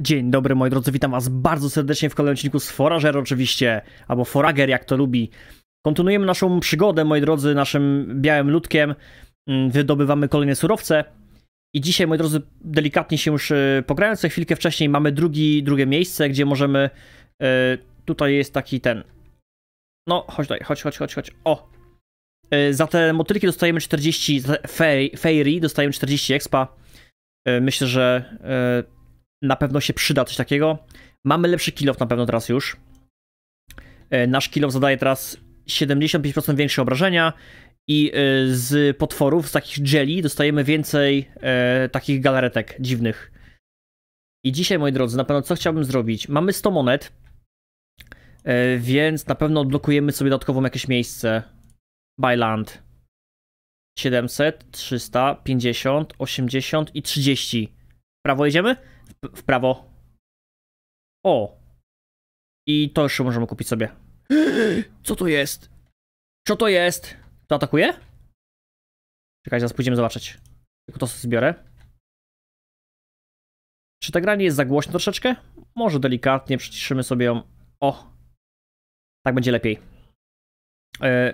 Dzień dobry moi drodzy, witam was bardzo serdecznie w kolejnym odcinku z Forager oczywiście, albo Forager jak to lubi. Kontynuujemy naszą przygodę moi drodzy, naszym białym ludkiem, mm, wydobywamy kolejne surowce. I dzisiaj moi drodzy, delikatnie się już y, pograłem, co chwilkę wcześniej mamy drugi, drugie miejsce, gdzie możemy, yy, tutaj jest taki ten, no chodź tutaj, chodź, chodź, chodź, chodź, o. Yy, za te motylki dostajemy 40, fairy, dostajemy 40 expa. Y, myślę, że y, na pewno się przyda coś takiego. Mamy lepszy kilof na pewno teraz już. E, nasz kilof zadaje teraz 75% większe obrażenia i e, z potworów, z takich jelly dostajemy więcej e, takich galaretek dziwnych. I dzisiaj, moi drodzy, na pewno co chciałbym zrobić? Mamy 100 monet, więc na pewno odblokujemy sobie dodatkowo jakieś miejsce. By land. 700, 300, 50, 80 i 30. Prawo jedziemy? w, prawo. O! I to jeszcze możemy kupić sobie. Co to jest? Co to jest? To atakuje? Czekaj, zaraz pójdziemy zobaczyć. Tylko to sobie zbiorę. Czy ta gra nie jest za głośna troszeczkę? Może delikatnie przyciszymy sobie ją. O! Tak będzie lepiej. E.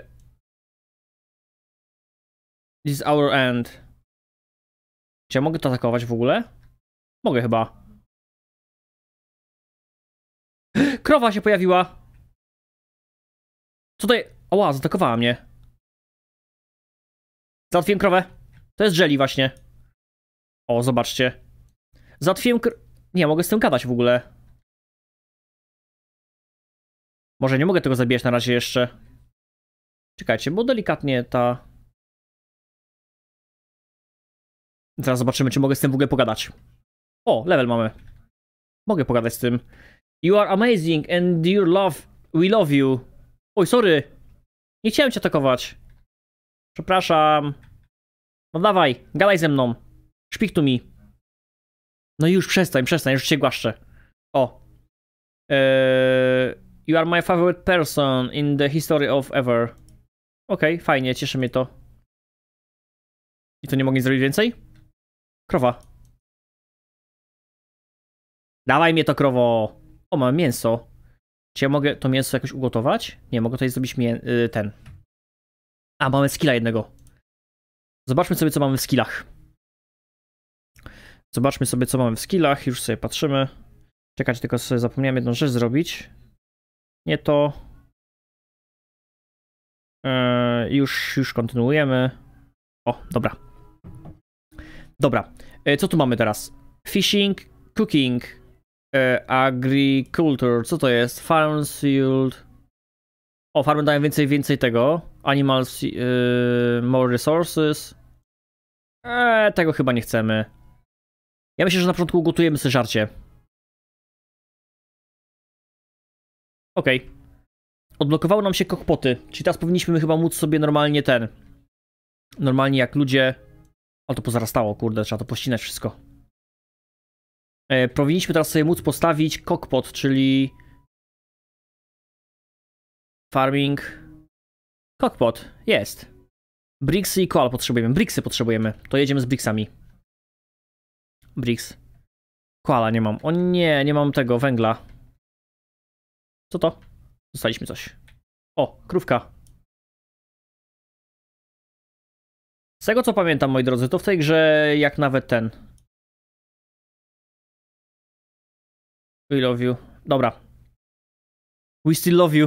This is our end. Czy ja mogę to atakować w ogóle? Mogę chyba. Krowa się pojawiła. Co tutaj? Oła, zaatakowała mnie. Zatwiłem krowę. To jest Jelly właśnie. O, zobaczcie. Zatwiłem kr... Nie, mogę z tym gadać w ogóle. Może nie mogę tego zabijać na razie jeszcze. Czekajcie, bo delikatnie ta... Zaraz zobaczymy, czy mogę z tym w ogóle pogadać. O, level mamy. Mogę pogadać z tym. You are amazing and your love, we love you. Oj, sorry. Nie chciałem cię atakować. Przepraszam. No dawaj, gadaj ze mną. Szpik tu mi. No już przestań, przestań, już cię głaszczę. O. Eee, you are my favorite person in the history of ever. Okej, okay, fajnie, cieszy mnie to. I to nie mogę zrobić więcej? Krowa. Dawaj mnie to krowo. O, mam mięso. Czy ja mogę to mięso jakoś ugotować? Nie, mogę tutaj zrobić mię y, ten. A, mamy skilla jednego. Zobaczmy sobie, co mamy w skillach. Zobaczmy sobie, co mamy w skillach. Już sobie patrzymy. Czekać, tylko sobie zapomniałem jedną rzecz zrobić. Nie to. Yy, już, już kontynuujemy. O, dobra. Dobra. Yy, co tu mamy teraz? Fishing, cooking, E, agriculture, co to jest? Farms Yield. O, farmy dają więcej, więcej tego. Animals, yy, more resources. Eee, tego chyba nie chcemy. Ja myślę, że na początku gotujemy sobie żarcie. Okej. Okay. Odblokowały nam się kokpoty, czyli teraz powinniśmy chyba móc sobie normalnie ten... Normalnie jak ludzie... O, to pozarastało, kurde, trzeba to pościnać wszystko. E, powinniśmy teraz sobie móc postawić cockpot, czyli farming cockpot. Jest. Bricksy i koal potrzebujemy. Bricksy potrzebujemy. To jedziemy z bricksami. Bricks. Koala nie mam. O nie, nie mam tego węgla. Co to? Dostaliśmy coś. O, krówka. Z tego co pamiętam, moi drodzy, to w tej grze jak nawet ten We love you. Dobra. We still love you.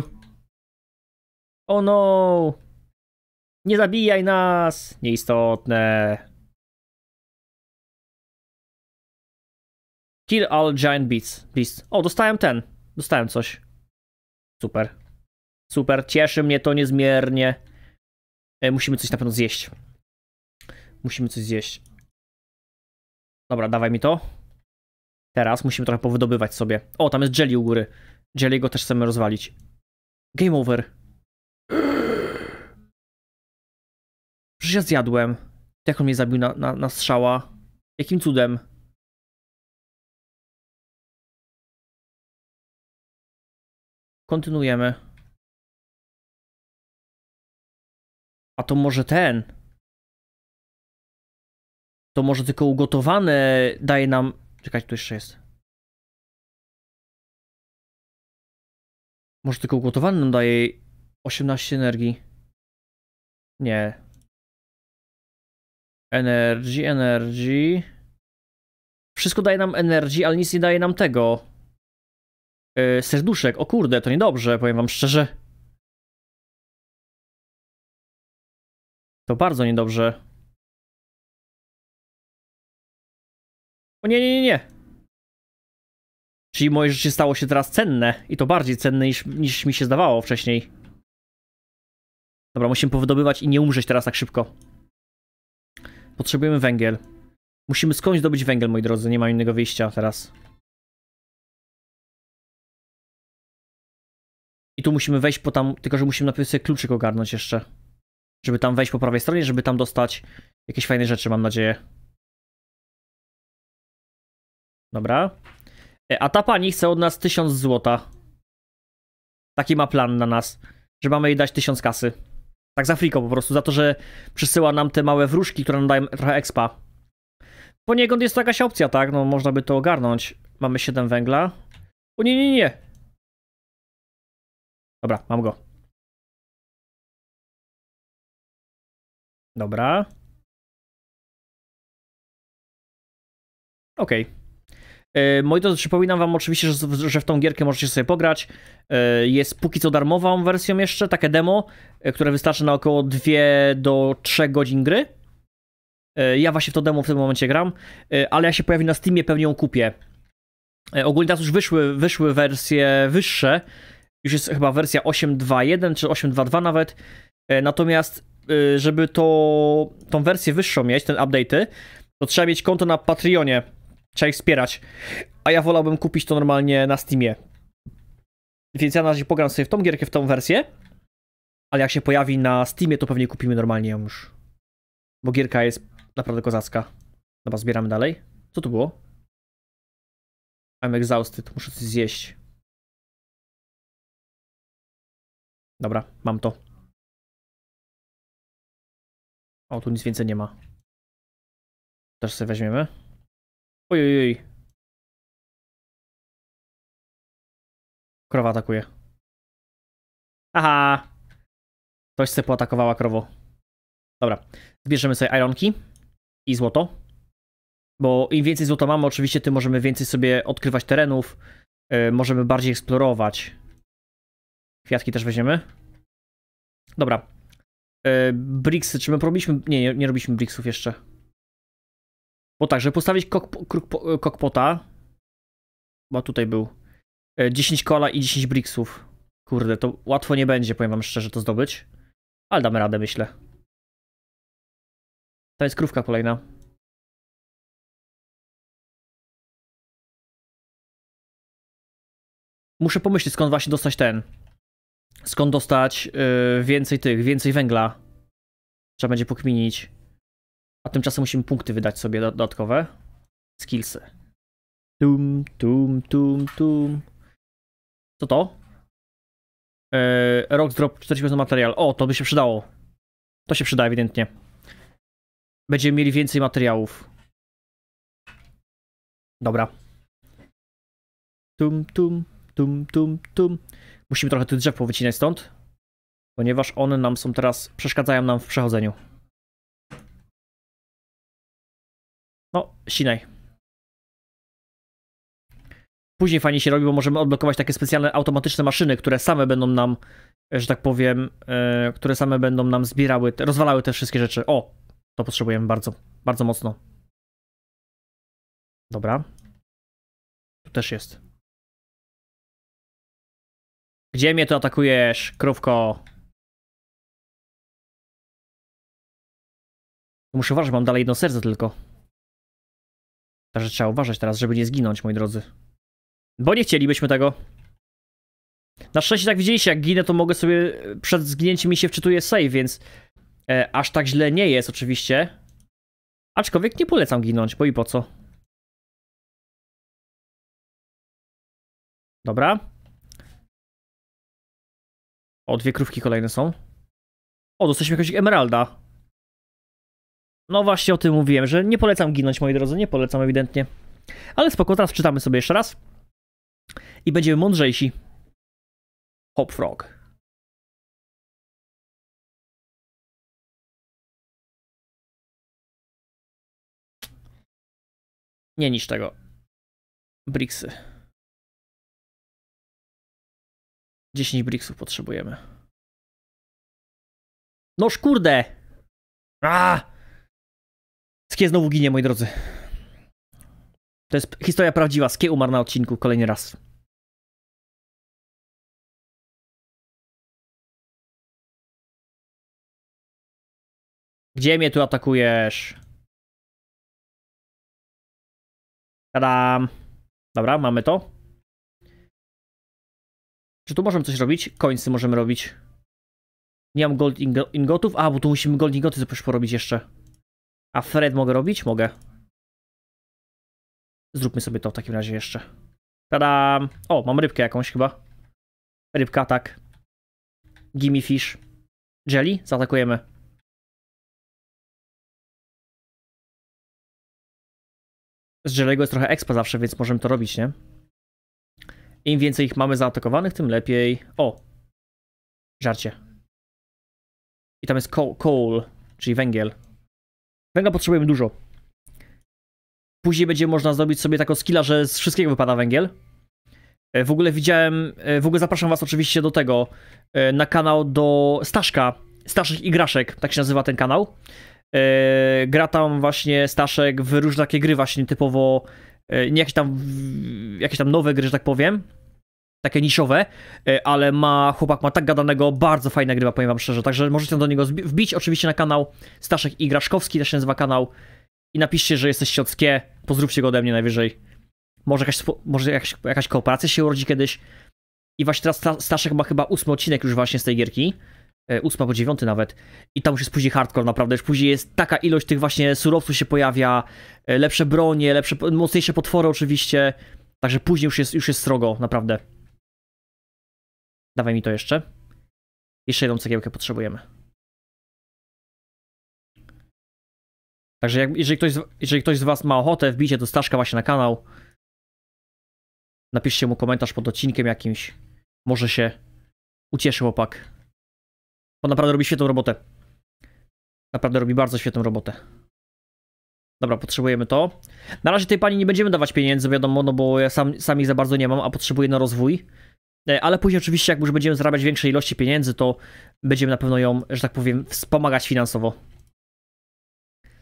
Oh no! Nie zabijaj nas! Nieistotne. Kill all giant beasts. Beast. O, dostałem ten. Dostałem coś. Super. Super, cieszy mnie to niezmiernie. E, musimy coś na pewno zjeść. Musimy coś zjeść. Dobra, dawaj mi to. Teraz musimy trochę powydobywać sobie. O, tam jest Jelly u góry. go też chcemy rozwalić. Game over. Przecież ja zjadłem. Jak on mnie zabił na, na, na strzała? Jakim cudem? Kontynuujemy. A to może ten? To może tylko ugotowane daje nam Czekać, tu jeszcze jest. Może tylko ugotowany nam daje 18 energii. Nie. Energy, energy. Wszystko daje nam energii, ale nic nie daje nam tego. Yy, serduszek. O kurde, to niedobrze, powiem wam szczerze. To bardzo niedobrze. O nie, nie, nie, nie. Czyli moje życie stało się teraz cenne i to bardziej cenne niż, niż mi się zdawało wcześniej. Dobra, musimy powydobywać i nie umrzeć teraz tak szybko. Potrzebujemy węgiel. Musimy skądś dobyć węgiel, moi drodzy, nie ma innego wyjścia teraz. I tu musimy wejść po tam, tylko że musimy najpierw sobie kluczyk ogarnąć jeszcze. Żeby tam wejść po prawej stronie, żeby tam dostać jakieś fajne rzeczy, mam nadzieję. Dobra. E, a ta pani chce od nas 1000 złota. Taki ma plan na nas, że mamy jej dać 1000 kasy. Tak za friko po prostu, za to, że przysyła nam te małe wróżki, które nam dają trochę expa. Poniekąd jest to jakaś opcja, tak? No można by to ogarnąć. Mamy 7 węgla. O nie, nie, nie. Dobra, mam go. Dobra. Okej. Okay. E, moi drodzy, przypominam wam oczywiście, że, że, w tą gierkę możecie sobie pograć. E, jest póki co darmową wersją jeszcze, takie demo, e, które wystarczy na około 2 do 3 godzin gry. Ja właśnie w to demo w tym momencie gram, ale ja się pojawi na Steamie, pewnie ją kupię. Ogólnie teraz już wyszły, wyszły wersje wyższe. Już jest chyba wersja 8.2.1 czy 8.2.2 nawet. Natomiast, żeby to, tą wersję wyższą mieć, ten update'y, to trzeba mieć konto na Patreonie trzeba ich wspierać. A ja wolałbym kupić to normalnie na Steamie. Więc ja na razie pogram sobie w tą gierkę, w tą wersję. Ale jak się pojawi na Steamie, to pewnie kupimy normalnie ją już. Bo gierka jest naprawdę kozacka. Dobra, zbieramy dalej. Co to było? I'm exhausted, muszę coś zjeść. Dobra, mam to. O, tu nic więcej nie ma. Też sobie weźmiemy. Ojej. Krowa atakuje. Aha. Ktoś se poatakowała krowo. Dobra. Zbierzemy sobie ironki i złoto. Bo im więcej złota mamy, oczywiście, tym możemy więcej sobie odkrywać terenów. Yy, możemy bardziej eksplorować. Kwiatki też weźmiemy. Dobra. Yy, bricks, czy my robiliśmy... Nie, nie, nie robiliśmy bricksów jeszcze. Bo tak, żeby postawić e, kokpota, bo tutaj był, 10 e, kola i 10 bricksów. Kurde, to łatwo nie będzie, powiem wam szczerze, to zdobyć. Ale damy radę, myślę. To jest krówka kolejna. Muszę pomyśleć, skąd właśnie dostać ten. Skąd dostać yy, więcej tych, więcej węgla. Trzeba będzie pokminić. A tymczasem musimy punkty wydać sobie dodatkowe. Skillsy. Tum, tum, tum, tum. Co to? Eee, Rock Drop 40% material. O, to by się przydało. To się przyda ewidentnie. Będziemy mieli więcej materiałów. Dobra. Tum, tum, tum, tum, tum. Musimy trochę tych drzew powycinać stąd. Ponieważ one nam są teraz, przeszkadzają nam w przechodzeniu. No, Sinaj. Później fajnie się robi, bo możemy odblokować takie specjalne automatyczne maszyny, które same będą nam, e, że tak powiem, yy, które same będą nam zbierały, rozwalały te wszystkie rzeczy. O, to potrzebujemy bardzo, bardzo mocno. Dobra. Tu też jest. Gdzie mnie to atakujesz, krówko? Muszę uważać, mam dalej jedno serce tylko. Także trzeba uważać teraz, żeby nie zginąć, moi drodzy. Bo nie chcielibyśmy tego. Na szczęście tak widzieliście, jak ginę, to mogę sobie e, przed zginięciem mi się wczytuje save, więc e, aż tak źle nie jest oczywiście. Aczkolwiek nie polecam ginąć, bo i po co. Dobra. O, dwie krówki kolejne są. O, dostaliśmy jakiegoś emeralda. No właśnie o tym mówiłem, że nie polecam ginąć, moi drodzy, nie polecam ewidentnie. Ale spoko, teraz czytamy sobie jeszcze raz i będziemy mądrzejsi. Hop Frog. Nie niż tego. Bricksy. 10 Brixów potrzebujemy. Noż kurde! Aaaa! Skie znowu ginie, moi drodzy. To jest historia prawdziwa. Skie umarł na odcinku kolejny raz. Gdzie mnie tu atakujesz? Tadam. Dobra, mamy to. Czy tu możemy coś robić? Końcy możemy robić. Nie mam gold ingotów. A, bo tu musimy gold ingoty coś porobić jeszcze. A Fred mogę robić? Mogę. Zróbmy sobie to w takim razie jeszcze. Tada! O, mam rybkę jakąś chyba. Rybka, tak. Gimme fish. Jelly? Zaatakujemy. Z Jelly'ego jest trochę expa zawsze, więc możemy to robić, nie? Im więcej ich mamy zaatakowanych, tym lepiej. O! Żarcie. I tam jest coal, coal czyli węgiel. Węgla potrzebujemy dużo. Później będzie można zrobić sobie taką skilla, że z wszystkiego wypada węgiel. E, w ogóle widziałem, e, w ogóle zapraszam was oczywiście do tego, e, na kanał do Staszka, Staszek i Graszek, tak się nazywa ten kanał. Gra tam właśnie Staszek w różne takie gry właśnie typowo, nie jakieś tam, jakieś tam nowe gry, że tak powiem, takie niszowe, e, ale ma, chłopak ma tak gadanego, bardzo fajna gryba powiem wam szczerze, także możecie do niego wbić, oczywiście na kanał Staszek Igraszkowski, też się nazywa kanał i napiszcie, że jesteście od Skie, pozdrówcie go ode mnie najwyżej. Może jakaś, może jakaś, jakaś kooperacja się urodzi kiedyś. I właśnie teraz Staszek ma chyba ósmy odcinek już właśnie z tej gierki. E, Ósma, albo dziewiąty nawet. I tam już jest później hardcore naprawdę. Już później jest taka ilość tych właśnie surowców się pojawia. E, lepsze bronie, lepsze, mocniejsze potwory oczywiście. Także później już jest, już jest strogo, naprawdę. Dawaj mi to jeszcze. Jeszcze jedną cegiełkę potrzebujemy. Także jak, jeżeli, ktoś, jeżeli ktoś z Was ma ochotę, wbijcie do Staszka właśnie na kanał. Napiszcie mu komentarz pod odcinkiem jakimś. Może się ucieszy chłopak. Bo naprawdę robi świetną robotę. Naprawdę robi bardzo świetną robotę. Dobra, potrzebujemy to. Na razie tej pani nie będziemy dawać pieniędzy, wiadomo, no bo ja sam, sam ich za bardzo nie mam, a potrzebuję na rozwój. E, ale później oczywiście jak już będziemy zarabiać większej ilości pieniędzy, to będziemy na pewno ją, że tak powiem, wspomagać finansowo.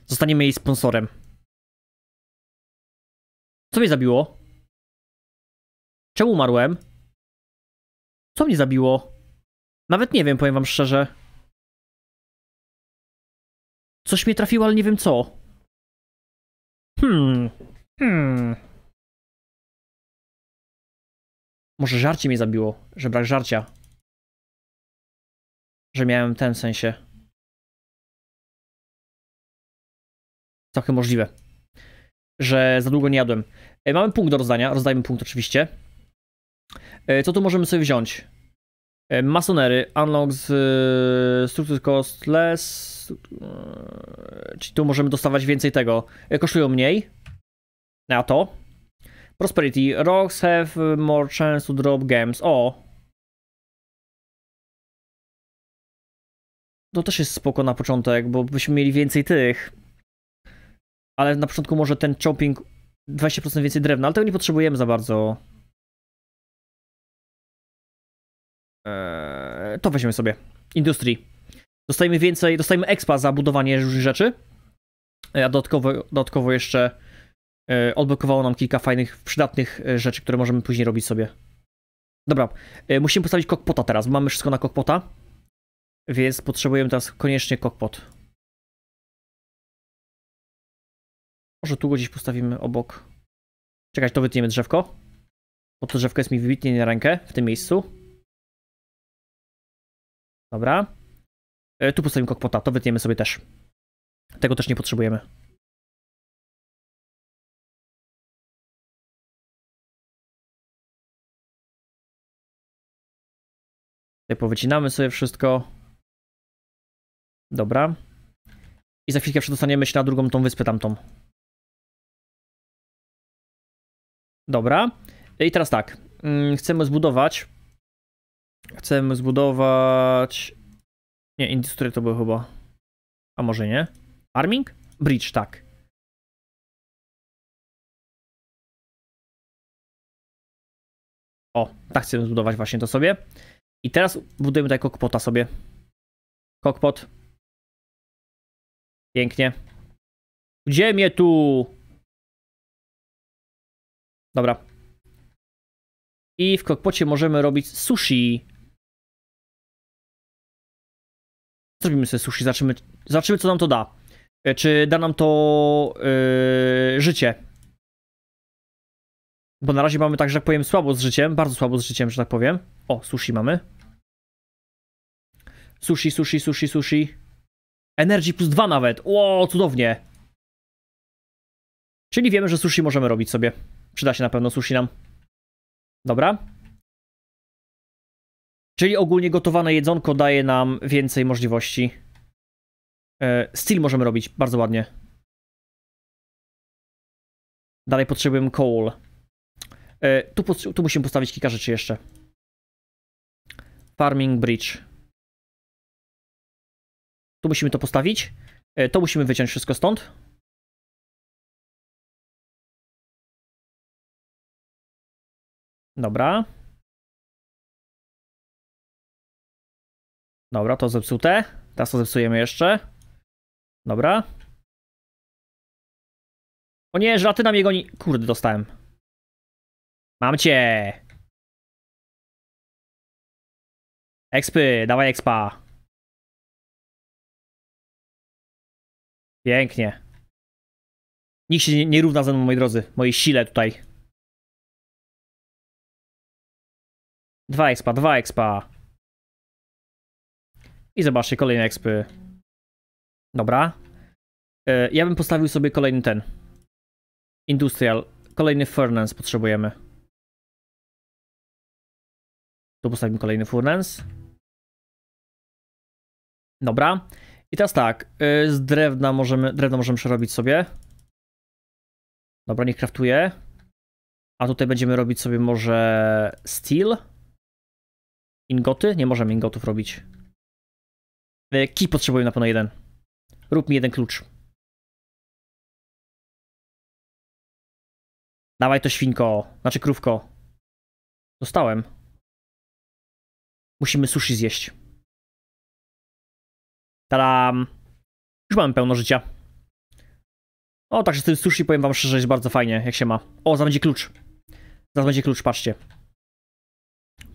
Zostaniemy jej sponsorem. Co mnie zabiło? Czemu umarłem? Co mnie zabiło? Nawet nie wiem, powiem wam szczerze. Coś mnie trafiło, ale nie wiem co. Hmm. Hmm. Może żarcie mnie zabiło, że brak żarcia. Że miałem ten sensie. Całkiem możliwe. Że za długo nie jadłem. E, mamy punkt do rozdania, rozdajmy punkt oczywiście. E, co tu możemy sobie wziąć? E, masonery, unlock z structure cost less, czyli tu możemy dostawać więcej tego. Kosztują mniej. Na to? Prosperity. Rocks have more chance to drop gems. O! To też jest spoko na początek, bo byśmy mieli więcej tych. Ale na początku może ten chopping 20% więcej drewna, ale tego nie potrzebujemy za bardzo. Eee, to weźmiemy sobie. Industry. Dostajemy więcej, dostajemy expa za budowanie różnych rzeczy. A dodatkowo, dodatkowo jeszcze E, odblokowało nam kilka fajnych, przydatnych e, rzeczy, które możemy później robić sobie. Dobra, e, musimy postawić kokpota teraz, mamy wszystko na kokpota, więc potrzebujemy teraz koniecznie kokpot. Może tu go gdzieś postawimy obok. Czekać, to wytniemy drzewko, bo to drzewko jest mi wybitnie na rękę w tym miejscu. Dobra. Tu postawimy kokpota, to wytniemy sobie też. Tego też nie potrzebujemy. powycinamy sobie wszystko. Dobra. I za chwilkę przedostaniemy się na drugą tą wyspę tamtą. Dobra. I teraz tak. Mm, chcemy zbudować. Chcemy zbudować. Nie, industry to było chyba. A może nie? Arming? Bridge, tak. O, tak chcemy zbudować właśnie to sobie. I teraz budujemy tutaj kokpota sobie. Kokpot. Pięknie. Gdzie mnie tu? Dobra. I w kokpocie możemy robić sushi. Zrobimy sobie sushi, zobaczymy, zobaczymy co nam to da. E, czy da nam to yy, życie. Bo na razie mamy tak, że tak powiem, słabo z życiem, bardzo słabo z życiem, że tak powiem. O, sushi mamy. Sushi, sushi, sushi, sushi. Energy plus dwa nawet. Ło, cudownie. Czyli wiemy, że sushi możemy robić sobie. Przyda się na pewno sushi nam. Dobra. Czyli ogólnie gotowane jedzonko daje nam więcej możliwości. E, Steel możemy robić bardzo ładnie. Dalej potrzebujemy coal. E, tu, tu musimy postawić kilka rzeczy jeszcze. Farming bridge. Tu musimy to postawić. E, to musimy wyciąć wszystko stąd. Dobra. Dobra, to zepsute. Teraz to zepsujemy jeszcze. Dobra. O nie, żelatyna mnie goni. Kurde, dostałem. Mam cię. Expy, dawaj expa. Pięknie. Nikt się nie, nie równa ze mną, moi drodzy, mojej sile tutaj. Dwa expa, dwa expa. I zobaczcie, kolejne expy. Dobra. E, ja bym postawił sobie kolejny ten. Industrial. Kolejny furnace potrzebujemy. Tu postawimy kolejny furnace. Dobra. I teraz tak, y, z drewna możemy, drewno możemy przerobić sobie. Dobra, niech kraftuje. A tutaj będziemy robić sobie może steel. Ingoty? Nie możemy ingotów robić. Y, Ki potrzebuję na pewno jeden. Rób mi jeden klucz. Dawaj to świnko, znaczy krówko. Dostałem. Musimy sushi zjeść. Tadam! Już mamy pełno życia. O, także z tym sushi powiem wam szczerze, jest bardzo fajnie, jak się ma. O, zaraz będzie klucz. Zaraz będzie klucz, patrzcie.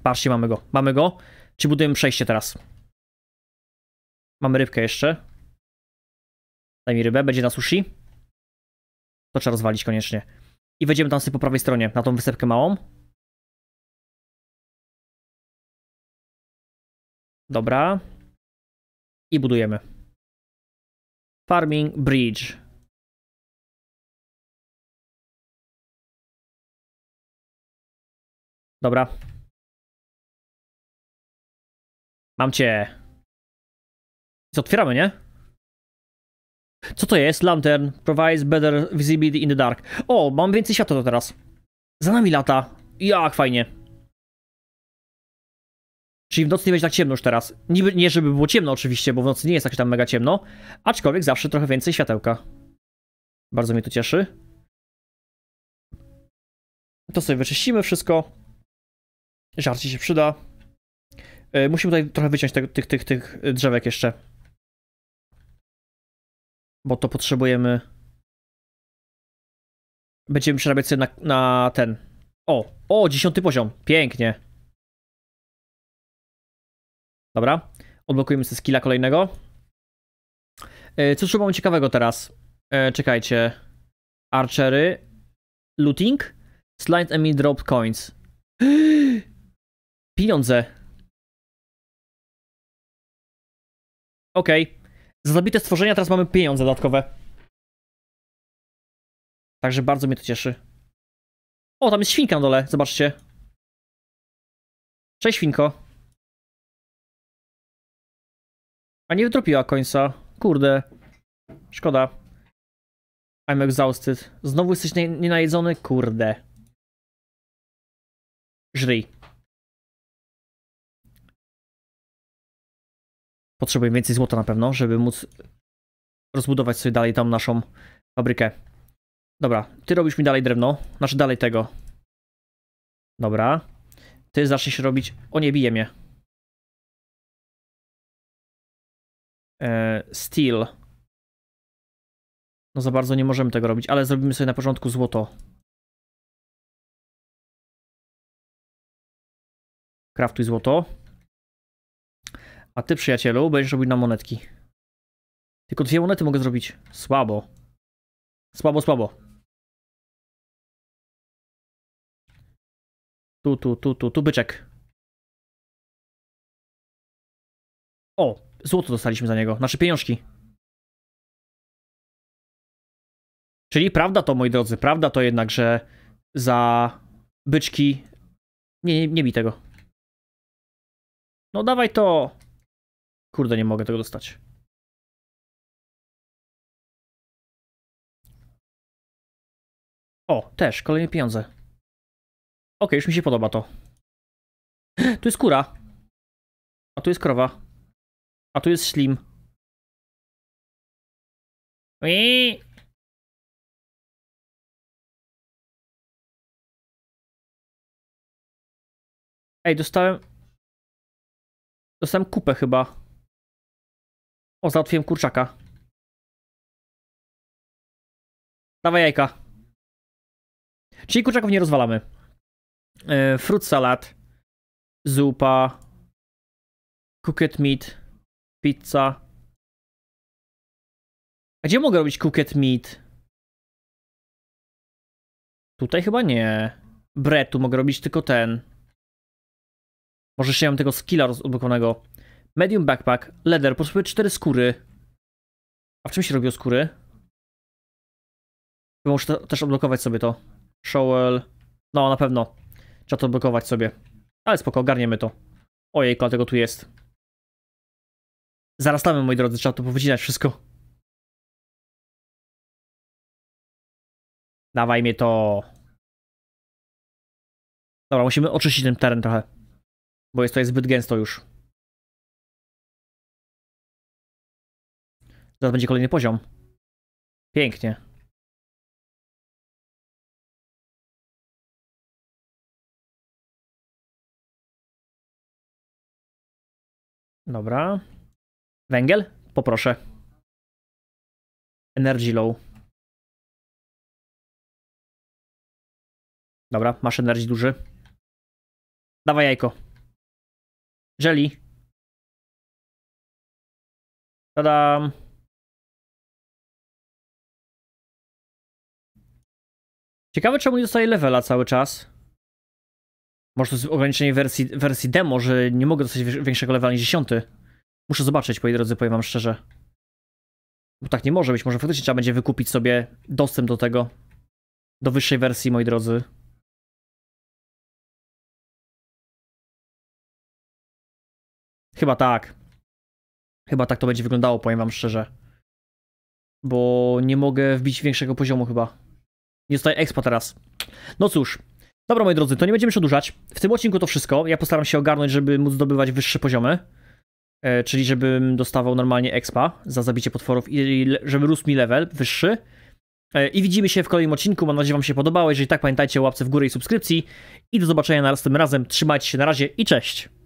Patrzcie, mamy go. Mamy go. Czy budujemy przejście teraz? Mamy rybkę jeszcze. Daj mi rybę, będzie na sushi. To trzeba rozwalić koniecznie. I wejdziemy tam sobie po prawej stronie, na tą wysepkę małą. Dobra i budujemy. Farming Bridge. Dobra. Mam cię. Co otwieramy, nie? Co to jest? Lantern provides better visibility in the dark. O, mam więcej światła teraz. Za nami lata. Jak fajnie. Czyli w nocy nie będzie tak ciemno już teraz. Niby, nie żeby było ciemno oczywiście, bo w nocy nie jest tak tam mega ciemno, aczkolwiek zawsze trochę więcej światełka. Bardzo mnie to cieszy. To sobie wyczyścimy wszystko. Żarcie się przyda. Yy, musimy tutaj trochę wyciąć te, tych, tych, tych drzewek jeszcze. Bo to potrzebujemy... Będziemy przerabiać sobie na, na ten. O, o, dziesiąty poziom. Pięknie. Dobra. Odblokujemy sobie skilla kolejnego. E, co trzeba mam ciekawego teraz? E, czekajcie. Archery. Looting. Slide and me drop coins. Pieniądze. Okej. Okay. Za zabite stworzenia teraz mamy pieniądze dodatkowe. Także bardzo mnie to cieszy. O, tam jest świnka na dole, zobaczcie. Cześć, świnko. A nie wytropiła końca. Kurde. Szkoda. I'm exhausted. Znowu jesteś nienajedzony? Kurde. Żryj. Potrzebuję więcej złota na pewno, żeby móc rozbudować sobie dalej tam naszą fabrykę. Dobra, ty robisz mi dalej drewno, znaczy dalej tego. Dobra. Ty zaczniesz robić... O nie, bije mnie. E, steel. No za bardzo nie możemy tego robić, ale zrobimy sobie na początku złoto. Kraftuj złoto. A ty, przyjacielu, będziesz robił na monetki. Tylko dwie monety mogę zrobić. Słabo. Słabo, słabo. Tu, tu, tu, tu, tu byczek. O, złoto dostaliśmy za niego, nasze pieniążki. Czyli prawda to, moi drodzy, prawda to jednak, że za byczki... Nie, nie, nie bij tego. No dawaj to. Kurde, nie mogę tego dostać. O, też, kolejne pieniądze. Ok, już mi się podoba to. Tu jest kura. A tu jest krowa. A tu jest Slim. Ej, dostałem... Dostałem kupę chyba. O, załatwiłem kurczaka. Dawaj jajka. Czyli kurczaków nie rozwalamy. Yy, fruit salad. Zupa. Cooked meat pizza. A gdzie mogę robić cooked meat? Tutaj chyba nie. tu mogę robić tylko ten. Może jeszcze mam tego skilla wykonanego. Medium backpack, leather, potrzebuję cztery skóry. A w czym się robią skóry? Muszę też odblokować sobie to. Shovel. No, na pewno. Trzeba to odblokować sobie. Ale spoko, garniemy to. Ojej, dlatego tu jest. Zarastamy, moi drodzy, trzeba to powycinać wszystko. Dawaj mnie to. Dobra, musimy oczyścić ten teren trochę. Bo jest to jest zbyt gęsto już. Zaraz będzie kolejny poziom. Pięknie. Dobra. Węgiel? Poproszę. Energy low. Dobra, masz energię duży. Dawaj jajko. Jelly. Tada. Ciekawe czemu nie dostaję levela cały czas. Może to jest ograniczenie wersji, wersji demo, że nie mogę dostać większego levela niż 10. Muszę zobaczyć, moi drodzy, powiem wam szczerze. Bo tak nie może być, może faktycznie trzeba będzie wykupić sobie dostęp do tego. Do wyższej wersji, moi drodzy. Chyba tak. Chyba tak to będzie wyglądało, powiem wam szczerze. Bo nie mogę wbić większego poziomu chyba. Nie zostaje expo teraz. No cóż. Dobra, moi drodzy, to nie będziemy przedłużać. W tym odcinku to wszystko. Ja postaram się ogarnąć, żeby móc zdobywać wyższe poziomy. E, czyli żebym dostawał normalnie expa za zabicie potworów i żeby rósł mi level wyższy. E, I widzimy się w kolejnym odcinku. Mam nadzieję, Wam się podobało. Jeżeli tak, pamiętajcie o łapce w górę i subskrypcji. I do zobaczenia następnym razem. Trzymajcie się na razie i cześć!